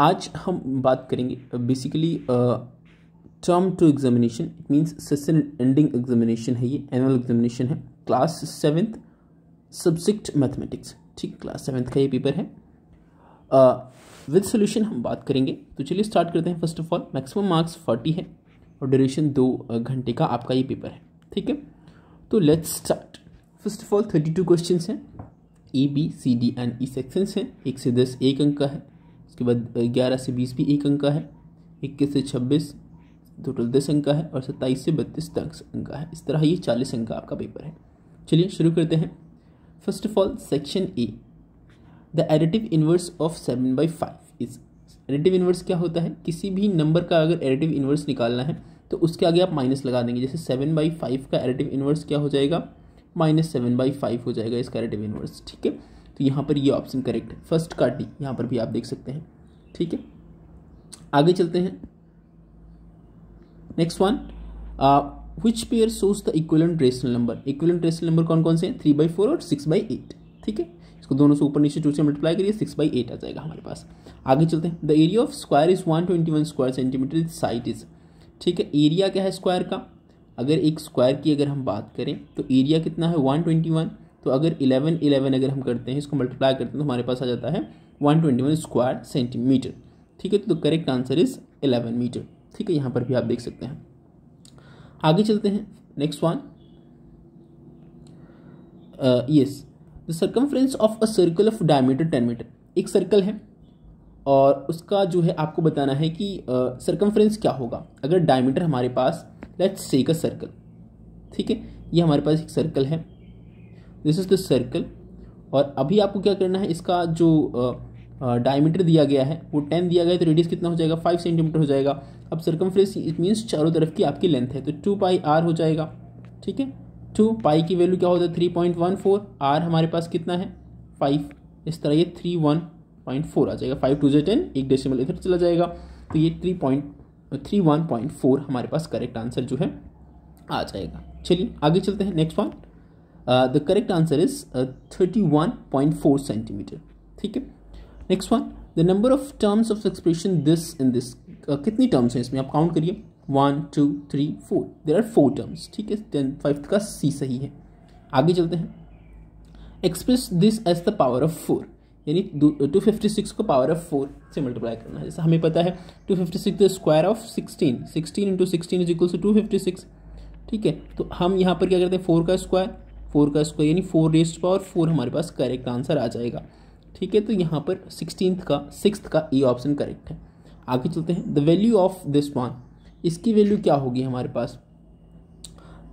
आज हम बात करेंगे basically term two examination it means session ending examination है ये एनुअल एग्जामिनेशन है क्लास सेवेंथ सब्जेक्ट मैथमेटिक्स ठीक क्लास सेवेंथ का ये पेपर है विद uh, सोल्यूशन हम बात करेंगे तो चलिए स्टार्ट करते हैं first of all maximum marks forty है और ड्यूरेशन दो uh, घंटे का आपका ये पेपर है ठीक है तो let's start first of all thirty two question हैं A B C D and E sections हैं एक से दस एक अंक का है उसके बाद ग्यारह से बीस भी एक अंक का है इक्कीस से छब्बीस टोटल दस अंक का है और सत्ताईस से बत्तीस तक अंक है इस तरह ये चालीस अंक का आपका पेपर है चलिए शुरू करते हैं first of all section A the additive inverse of seven by five is additive inverse क्या होता है किसी भी नंबर का अगर एडिटिव इन्वर्स निकालना है तो उसके आगे आप माइनस लगा देंगे जैसे सेवन बाई फाइव का एडिटिव इन्वर्स क्या हो जाएगा माइनस सेवन बाई फाइव हो जाएगा इसका एडिटिव इन्वर्स ठीक है तो यहाँ पर ये ऑप्शन करेक्ट है फर्स्ट का डी यहाँ पर भी आप देख सकते हैं ठीक है आगे चलते हैं next one which pair shows the equivalent rational number equivalent rational number कौन कौन से हैं थ्री बाई फोर और सिक्स बाई एट ठीक है इसको दोनों से ऊपर नीचे चूचे से मल्टीप्लाई करिए सिक्स बाई एट आ जाएगा हमारे पास आगे चलते हैं the area of square is one twenty one square centimetre side is ठीक है एरिया क्या है स्क्वायर का अगर एक स्क्वायर की अगर हम बात करें तो एरिया कितना है वन ट्वेंटी वन तो अगर इलेवन इलेवन अगर हम करते हैं इसको मल्टीप्लाई करते हैं तो हमारे पास आ जाता है one twenty one square centimetre ठीक है तो correct answer is eleven metre ठीक है यहाँ पर भी आप देख सकते हैं आगे चलते हैं next one yes the circumference of a circle of diameter ten metre एक सर्कल है और उसका जो है आपको बताना है कि सर्कम्फ्रेंस uh, क्या होगा अगर डायमीटर हमारे पास लेट्स सेक अ सर्कल ठीक है ये हमारे पास एक सर्कल है दिस इज़ द सर्कल और अभी आपको क्या करना है इसका जो डायमीटर दिया गया है वो टेन दिया गया है तो रेडियस कितना हो जाएगा फाइव सेंटीमीटर हो जाएगा अब सर्कम इट मीन्स चारों तरफ की आपकी लेंथ है तो टू पाई आर हो जाएगा ठीक है टू पाई की वैल्यू क्या होता है three point one four R हमारे पास कितना है फाइव इस तरह ये थ्री वन पॉइंट फोर आ जाएगा फाइव टू जो टेन एक डेसिमल इधर चला जाएगा तो ये three point three one point four हमारे पास करेक्ट आंसर जो है आ जाएगा चलिए आगे चलते हैं next point the correct answer is thirty one point four centimetre ठीक है next one the number of terms of expression this in this कितनी टर्म्स हैं इसमें आप काउंट करिए one two three four there are four terms ठीक है ten five का सी सही है आगे चलते हैं express this as the power of four यानी टू फिफ्टी सिक्स को पावर ऑफ फोर से मल्टीप्लाई करना है जैसे हमें पता है two fifty six the square of sixteen sixteen into sixteen is equal to two fifty six ठीक है तो हम यहाँ पर क्या करते हैं फोर का स्क्वायर फोर का स्क्वायर यानी फोर रेस्ट पावर फोर हमारे पास करेक्ट आंसर आ जाएगा ठीक है तो यहाँ पर सिक्सटीन का सिक्स का ए ऑप्शन करेक्ट है आगे चलते हैं the value of this one इसकी वैल्यू क्या होगी हमारे पास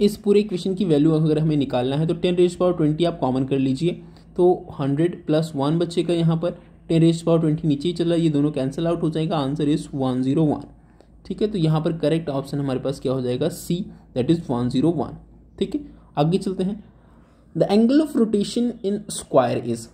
इस पूरे इक्वेशन की वैल्यू अगर हमें निकालना है तो टेन रेज पावर ट्वेंटी आप कॉमन कर लीजिए तो हंड्रेड प्लस वन बच्चे का यहाँ पर टेन रेज पावर ट्वेंटी नीचे ही चला ये दोनों कैंसिल आउट हो जाएगा answer is one zero one ठीक है तो यहाँ पर करेक्ट ऑप्शन हमारे पास क्या हो जाएगा C that is one zero one ठीक है आगे चलते हैं the angle of rotation in square is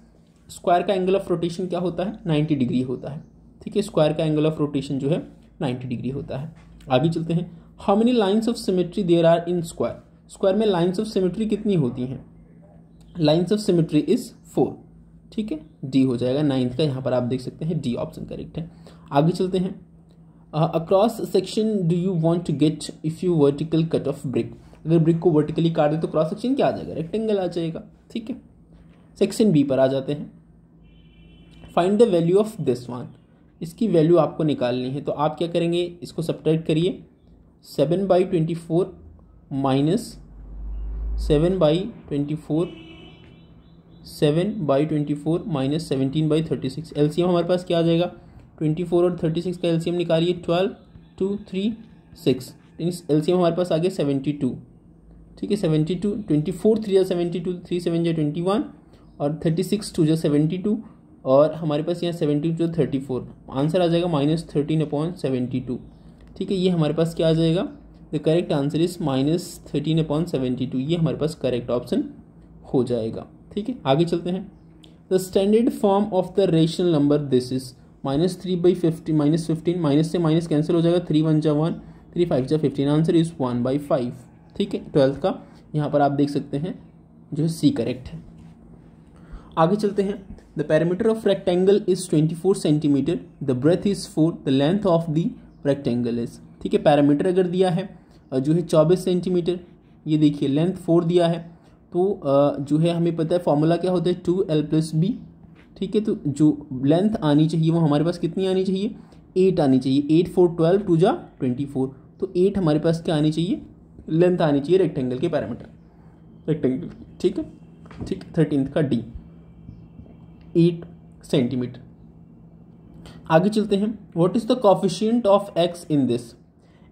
square का एंगल ऑफ रोटेशन क्या होता है नाइन्टी डिग्री होता है ठीक है स्क्वायर का एंगल ऑफ रोटेशन जो है नाइन्टी डिग्री होता है आगे चलते हैं how many lines of symmetry there are in square square में लाइन्स ऑफ सिमेट्री कितनी होती हैं lines of symmetry is four ठीक है डी हो जाएगा नाइन्थ का यहाँ पर आप देख सकते हैं डी ऑप्शन करेक्ट है आगे चलते हैं a cross section do you want to get if you vertical cut of brick अगर ब्रिक को वर्टिकली काट दें तो क्रॉस सेक्शन क्या आ जाएगा रेक्टेंगल आ जाएगा ठीक है सेक्शन बी पर आ जाते हैं find the value of this one इसकी वैल्यू आपको निकालनी है तो आप क्या करेंगे इसको सब्ट्रैक्ट करिए seven by twenty four minus seven by twenty four seven by twenty four minus seventeen by thirty six L हमारे पास क्या आ जाएगा ट्वेंटी फोर और थर्टी सिक्स का एल निकालिए twelve two three six L हमारे पास आ गया सेवेंटी टू ठीक है seventy two twenty four three या सेवेंटी टू थ्री सेवन या ट्वेंटी वन और थर्टी सिक्स टू जो सेवेंटी टू और हमारे पास यहाँ seventy two thirty four answer आ जाएगा minus thirteen upon seventy two ठीक है ये हमारे पास क्या आ जाएगा the correct answer is minus thirteen upon seventy two ये हमारे पास करेक्ट ऑप्शन हो जाएगा ठीक है आगे चलते हैं the standard form of the rational number this is minus three by fifty minus fifteen minus से माइनस कैंसिल हो जाएगा थ्री वन जा वन थ्री फाइव जा fifteen answer is one by five ठीक है ट्वेल्थ का यहाँ पर आप देख सकते हैं जो है सी करेक्ट है आगे चलते हैं the parameter of rectangle is 24 centimetre the breadth is four the length of the rectangle is ठीक है पैरामीटर अगर दिया है जो है चौबीस सेंटीमीटर ये देखिए लेंथ फोर दिया है तो जो है हमें पता है फॉर्मूला क्या होता है टू एल प्लस बी ठीक है तो जो लेंथ आनी चाहिए वो हमारे पास कितनी आनी चाहिए एट आनी चाहिए एट फोर ट्वेल्व टू जा ट्वेंटी फोर तो एट हमारे पास क्या आनी चाहिए लेंथ आनी चाहिए रेक्टेंगल के पैरामीटर रेक्टेंगल ठीक है ठीक थर्टीन का डी एट सेंटीमीटर आगे चलते हैं what is the coefficient of X in this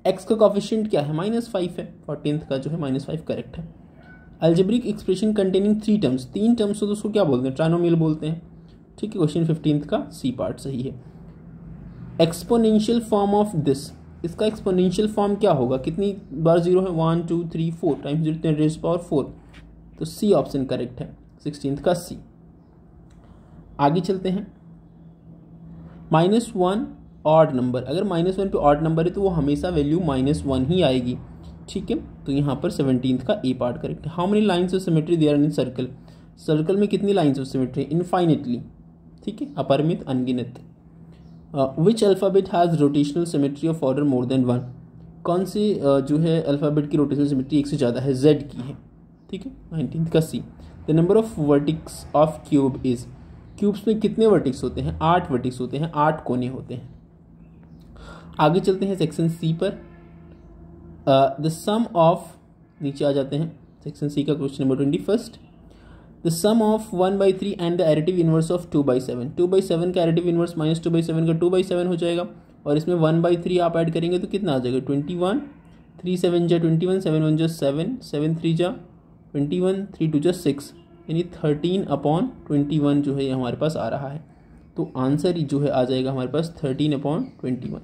X का कॉफिशियंट क्या है माइनस फाइव है और टेंथ का जो है माइनस फाइव करेक्ट है algebraic expression containing three terms तीन टर्म्स हो तो उसको क्या बोलते हैं ट्रानोमियल बोलते हैं ठीक है क्वेश्चन फिफ्टींथ का सी पार्ट सही है एक्सपोनेंशियल फॉर्म ऑफ दिस इसका एक्सपोनेंशियल फॉर्म क्या होगा कितनी बार जीरो है one two three four times zero ten raise power four तो सी ऑप्शन करेक्ट है सिक्सटीन का सी आगे चलते हैं माइनस वन ऑड नंबर अगर माइनस वन पे ऑड नंबर है तो वो हमेशा वैल्यू माइनस वन ही आएगी ठीक है तो यहाँ पर सेवनटीन का ए पार्ट करेक्ट है how many lines of symmetry there in circle circle में कितनी लाइन्स ऑफ सिमेट्री इनफाइनेटली ठीक है अपरमित अनगिनत which alphabet has rotational symmetry of order more than one कौन सी uh, जो है अल्फ़ाबेट की रोटेशनल सिमेट्री एक से ज़्यादा है जेड की है ठीक है नाइनटीन का C the number of vertex of cube is cubes में कितने वर्टिक्स होते हैं आठ वर्टिक्स होते हैं आठ कोने होते हैं आगे चलते हैं सेक्शन सी पर द सम ऑफ नीचे आ जाते हैं सेक्शन सी का question number twenty first the sum of one by three and the additive inverse of two by seven two by seven का additive inverse minus two by seven का two by seven हो जाएगा और इसमें one by three आप add करेंगे तो कितना आ जाएगा ट्वेंटी वन थ्री सेवन जा ट्वेंटी वन सेवन वन जा सेवन सेवन थ्री जा ट्वेंटी वन थ्री टू जा सिक्स यानी थर्टीन अपॉन ट्वेंटी वन जो है ये हमारे पास आ रहा है तो आंसर जो है आ जाएगा हमारे पास थर्टीन अपॉन ट्वेंटी वन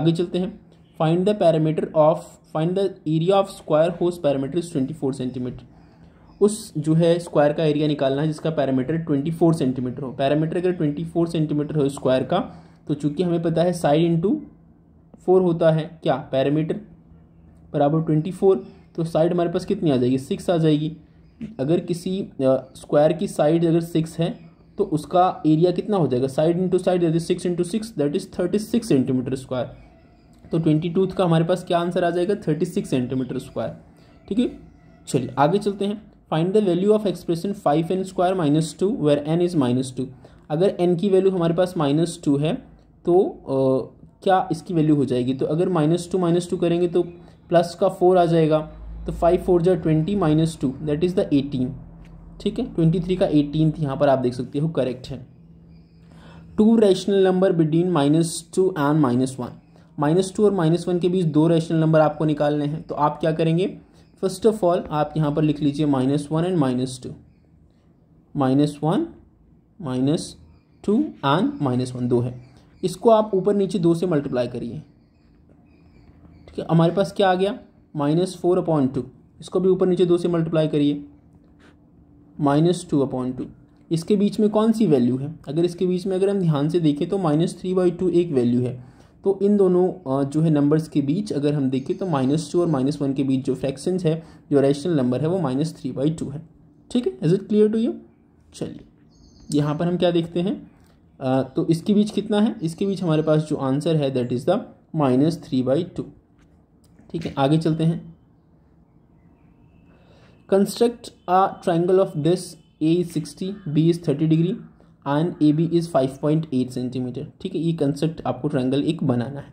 आगे चलते हैं find the parameter of find the area of square whose parameter is twenty four centimetre उस जो है स्क्वायर का एरिया निकालना है जिसका पैरामीटर 24 सेंटीमीटर हो पैरामीटर अगर 24 सेंटीमीटर हो स्क्वायर का तो चूंकि हमें पता है साइड इंटू फोर होता है क्या पैरामीटर बराबर ट्वेंटी फोर तो साइड हमारे पास कितनी आ जाएगी सिक्स आ जाएगी अगर किसी स्क्वायर की साइड अगर सिक्स है तो उसका एरिया कितना हो जाएगा side into side that is six into six that is thirty six centimetre square तो ट्वेंटी टू का हमारे पास क्या आंसर आ जाएगा थर्टी सिक्स सेंटीमीटर स्क्वायर ठीक है चलिए आगे चलते हैं find the value of expression five n square minus two where n is minus two अगर एन की वैल्यू हमारे पास माइनस टू है तो आ, क्या इसकी वैल्यू हो जाएगी तो अगर माइनस टू माइनस टू करेंगे तो प्लस का फोर आ जाएगा तो फाइव फोर जो twenty minus two that is the eighteen ठीक है ट्वेंटी थ्री का एटीन यहाँ पर आप देख सकते हो करेक्ट है two rational number between minus two and minus one minus two और माइनस वन के बीच दो रैशनल नंबर आपको निकालने हैं तो आप क्या करेंगे फर्स्ट ऑफ ऑल आप यहाँ पर लिख लीजिए minus one and minus two minus one minus two and minus one दो है इसको आप ऊपर नीचे दो से मल्टीप्लाई करिए ठीक है हमारे पास क्या आ गया माइनस फोर अपॉन टू इसको भी ऊपर नीचे दो से मल्टीप्लाई करिए माइनस टू अपॉन टू इसके बीच में कौन सी वैल्यू है अगर इसके बीच में अगर हम ध्यान से देखें तो माइनस थ्री बाई टू एक वैल्यू है तो इन दोनों जो है नंबर्स के बीच अगर हम देखें तो माइनस टू और माइनस वन के बीच जो फ्रैक्शन है जो रैशनल नंबर है वो माइनस थ्री बाई टू है ठीक है is it clear to you चलिए यहाँ पर हम क्या देखते हैं आ, तो इसके बीच कितना है इसके बीच हमारे पास जो आंसर है that is the minus three by two ठीक है आगे चलते हैं construct a triangle of this A is sixty B is thirty degree and A B is five point eight centimetre ठीक है ये कंसेप्ट आपको ट्रायंगल एक बनाना है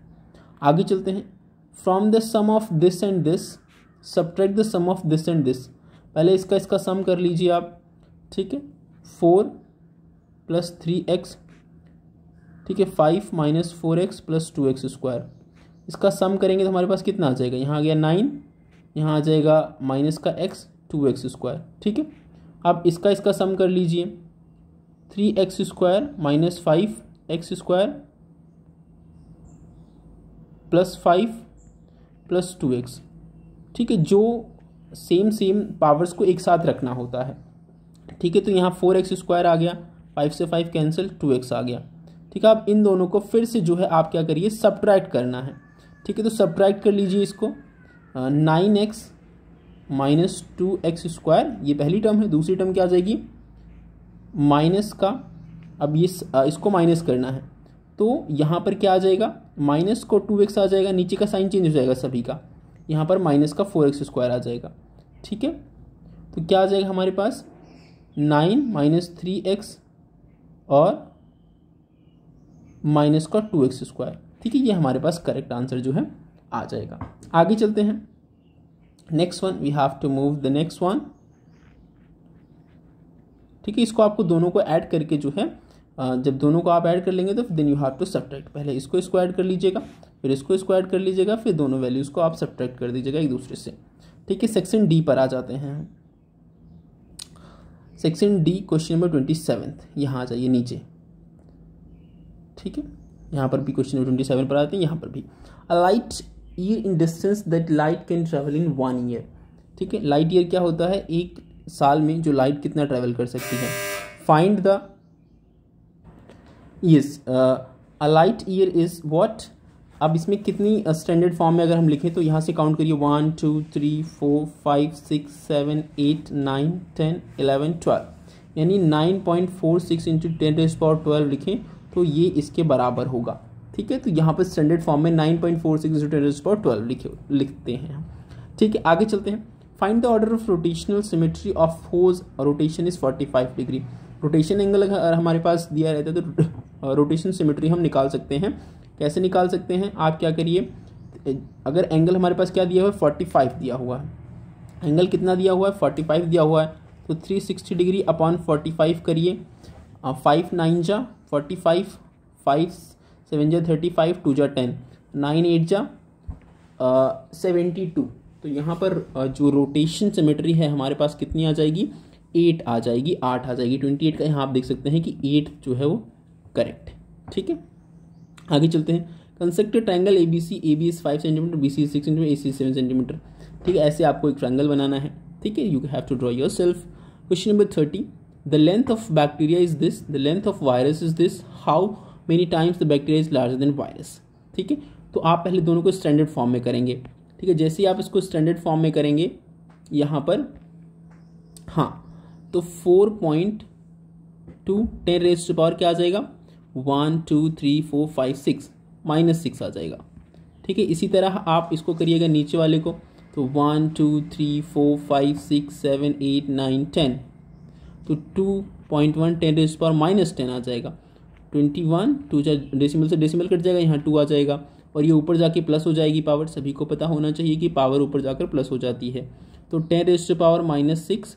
आगे चलते हैं from the sum of this and this subtract the sum of this and this पहले इसका इसका सम कर लीजिए आप ठीक है फोर प्लस थ्री एक्स ठीक है five minus four x plus two x square इसका सम करेंगे तो हमारे पास कितना आ जाएगा यहाँ आ गया नाइन यहाँ आ जाएगा माइनस का एक्स टू एक्स स्क्वायर ठीक है आप इसका इसका सम कर लीजिए three x square minus five x square plus five plus two x ठीक है जो सेम सेम पावर्स को एक साथ रखना होता है ठीक है तो यहाँ फोर एक्स स्क्वायर आ गया फाइव से फाइव कैंसिल टू एक्स आ गया ठीक है आप इन दोनों को फिर से जो है आप क्या करिए सब्ट्रैक्ट करना है ठीक है तो सब्ट्रैक्ट कर लीजिए इसको nine x minus two x square ये पहली टर्म है दूसरी टर्म क्या आ जाएगी माइनस का अब ये इस, इसको माइनस करना है तो यहाँ पर क्या आ जाएगा माइनस को टू एक्स आ जाएगा नीचे का साइन चेंज हो जाएगा सभी का यहाँ पर माइनस का फोर एक्स स्क्वायर आ जाएगा ठीक है तो क्या आ जाएगा हमारे पास नाइन माइनस थ्री एक्स और माइनस का टू एक्स स्क्वायर ठीक है ये हमारे पास करेक्ट आंसर जो है आ जाएगा आगे चलते हैं next one we have to move the next one ठीक है इसको आपको दोनों को ऐड करके जो है जब दोनों को आप ऐड कर लेंगे तो then you have to subtract पहले इसको इसको ऐड कर लीजिएगा फिर इसको इसको ऐड कर लीजिएगा फिर दोनों वैल्यूज़ को आप सब्ट्रैक्ट कर दीजिएगा एक दूसरे से ठीक है सेक्शन डी पर आ जाते हैं section D question number twenty seventh यहाँ आ जाइए नीचे ठीक है यहाँ पर भी क्वेश्चन नंबर ट्वेंटी सेवन पर आते हैं यहाँ पर भी a light year in distance that light can travel in one year ठीक है लाइट ईयर क्या होता है एक साल में जो लाइट कितना ट्रेवल कर सकती है find the yes a light year is what अब इसमें कितनी स्टैंडर्ड uh, फॉर्म में अगर हम लिखें तो यहाँ से काउंट करिए one two three four five six seven eight nine ten eleven twelve यानी nine point four six into ten to power twelve लिखें तो ये इसके बराबर होगा ठीक है तो यहाँ पर स्टैंडर्ड फॉर्म में nine point four six into ten to power twelve लिखे लिखते हैं ठीक है आगे चलते हैं find the order of rotational symmetry of whose rotation is forty five degree rotation angle अगर हमारे पास दिया रहता है तो रोटेशन सिमेट्री हम निकाल सकते हैं कैसे निकाल सकते हैं आप क्या करिए अगर एंगल हमारे पास क्या दिया हुआ है फोर्टी फाइव दिया हुआ है एंगल कितना दिया हुआ है फोर्टी फाइव दिया हुआ है तो three sixty degree upon forty five करिए फाइव नाइन जा फोर्टी फाइव फाइव सेवन जा थर्टी फाइव टू जा टेन नाइन एट जा सेवेंटी टू तो यहाँ पर जो रोटेशन सिमेट्री है हमारे पास कितनी आ जाएगी एट आ जाएगी आठ आ जाएगी ट्वेंटी एट का यहाँ आप देख सकते हैं कि एट जो है वो करेक्ट है ठीक है आगे चलते हैं constructed triangle A B C A B is five centimetre B C six centimetre A C seven centimetre ठीक है ऐसे आपको एक ट्रैंगल बनाना है ठीक है you have to draw yourself question number thirty the length of bacteria is this the length of virus is this how many times the bacteria is larger than virus ठीक है तो आप पहले दोनों को स्टैंडर्ड फॉर्म में करेंगे ठीक है जैसे ही आप इसको स्टैंडर्ड फॉर्म में करेंगे यहाँ पर हाँ तो four point two ten raise to power क्या आ जाएगा one two three four five six minus six आ जाएगा ठीक है इसी तरह आप इसको करिएगा नीचे वाले को तो one two three four five six seven eight nine ten तो two point one ten raise power minus ten आ जाएगा ट्वेंटी वन टू डेसीमल से डेसिमल कट जाएगा यहाँ टू आ जाएगा और ये ऊपर जाके प्लस हो जाएगी पावर सभी को पता होना चाहिए कि पावर ऊपर जाकर प्लस हो जाती है तो ten raised power minus six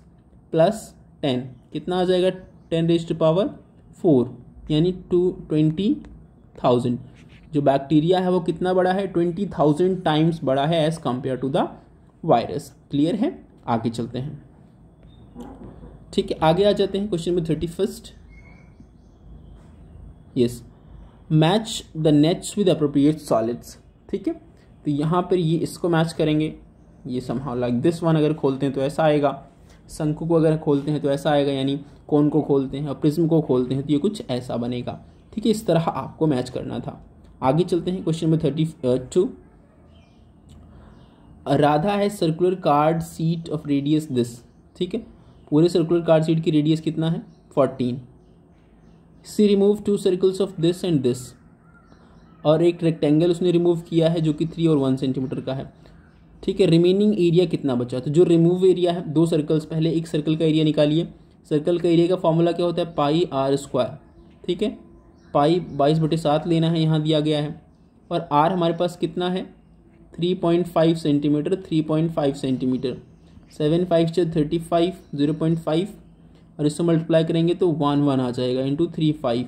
plus ten कितना आ जाएगा टेन रेस्ट पावर फोर यानी टू ट्वेंटी थाउजेंड जो बैक्टीरिया है वो कितना बड़ा है ट्वेंटी थाउजेंड टाइम्स बड़ा है as compared to the virus clear है आगे चलते हैं ठीक है आगे आ जाते हैं question number thirty first yes match the nets with appropriate solids ठीक है तो यहाँ पर ये इसको मैच करेंगे ये समहाउ लाइक दिस वन अगर खोलते हैं तो ऐसा आएगा शंकु को अगर खोलते हैं तो ऐसा आएगा यानी कौन को खोलते हैं और प्रिज्म को खोलते हैं तो ये कुछ ऐसा बनेगा ठीक है इस तरह आपको मैच करना था आगे चलते हैं question number thirty two Radha है circular card sheet of radius this ठीक है पूरे सर्कुलर कार्ड सीट की रेडियस कितना है fourteen C remove two circles of this and this और एक रेक्टेंगल उसने रिमूव किया है जो कि थ्री और वन सेंटीमीटर का है ठीक है रिमेनिंग एरिया कितना बचा तो जो रिमूव एरिया है दो सर्कल्स पहले एक सर्कल का एरिया निकालिए सर्कल का एरिया का फॉर्मूला क्या होता है पाई आर स्क्वायर ठीक है पाई बाईस बटे सात लेना है यहाँ दिया गया है और आर हमारे पास कितना है three point five centimetre three point five centimetre seven five से thirty five zero point five और इसको मल्टीप्लाई करेंगे तो वन वन आ जाएगा इंटू थ्री फाइव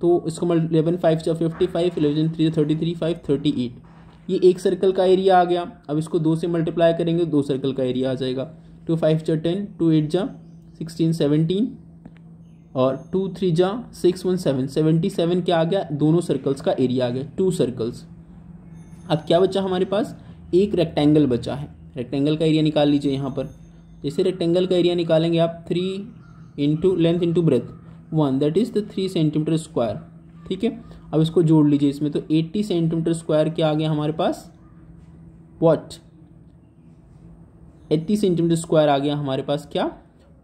तो इसको इलेवन फाइव जो fifty five eleven three thirty three five thirty eight ये एक सर्कल का एरिया आ गया अब इसको दो से मल्टीप्लाई करेंगे तो दो सर्कल का एरिया आ जाएगा टू फाइव जा टेन टू एट जा सिक्सटीन सेवनटीन और टू थ्री जा six one seven seventy seven क्या आ गया दोनों सर्कल्स का एरिया आ गया टू सर्कल्स अब क्या बचा हमारे पास एक रेक्टेंगल बचा है रेक्टेंगल का एरिया निकाल लीजिए यहाँ पर जैसे रेक्टेंगल का एरिया निकालेंगे आप three into length into breadth one that is the three centimetre square ठीक है अब इसको जोड़ लीजिए इसमें तो एट्टी सेंटीमीटर स्क्वायर क्या आ गया हमारे पास वॉट एट्टी सेंटीमीटर स्क्वायर आ गया हमारे पास क्या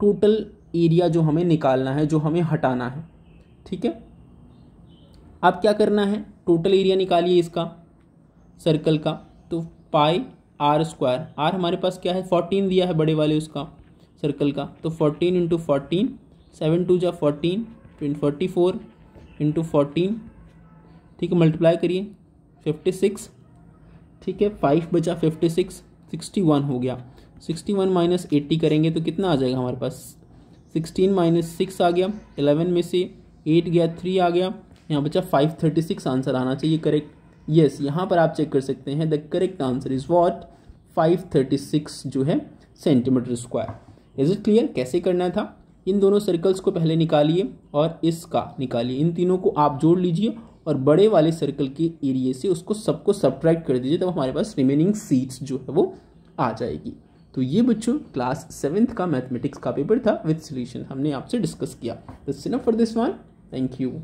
टोटल एरिया जो हमें निकालना है जो हमें हटाना है ठीक है अब क्या करना है टोटल एरिया निकालिए इसका सर्कल का तो पाई आर स्क्वायर आर हमारे पास क्या है फोर्टीन दिया है बड़े वाले उसका सर्कल का तो fourteen into fourteen seven two जा fourteen twenty forty four into fourteen ठीक है मल्टीप्लाई करिए फिफ्टी सिक्स ठीक है फाइव बचा फिफ्टी सिक्स सिक्सटी वन हो गया सिक्सटी वन माइनस एट्टी करेंगे तो कितना आ जाएगा हमारे पास सिक्सटीन माइनस सिक्स आ गया एलेवन में से एट गया थ्री आ गया यहाँ बचा फाइव थर्टी सिक्स आंसर आना चाहिए करेक्ट यस yes, यहाँ पर आप चेक कर सकते हैं the correct answer is what five thirty six जो है centimetre square is it clear कैसे करना था इन दोनों सर्कल्स को पहले निकालिए और इसका निकालिए इन तीनों को आप जोड़ लीजिए और बड़े वाले सर्कल के एरिए से उसको सबको सब्ट्रैक्ट कर दीजिए तब हमारे पास रिमेनिंग सीट्स जो है वो आ जाएगी तो ये बच्चों क्लास सेवेंथ का मैथमेटिक्स का पेपर था विथ सोल्यूशन हमने आपसे डिस्कस किया this enough for this one thank you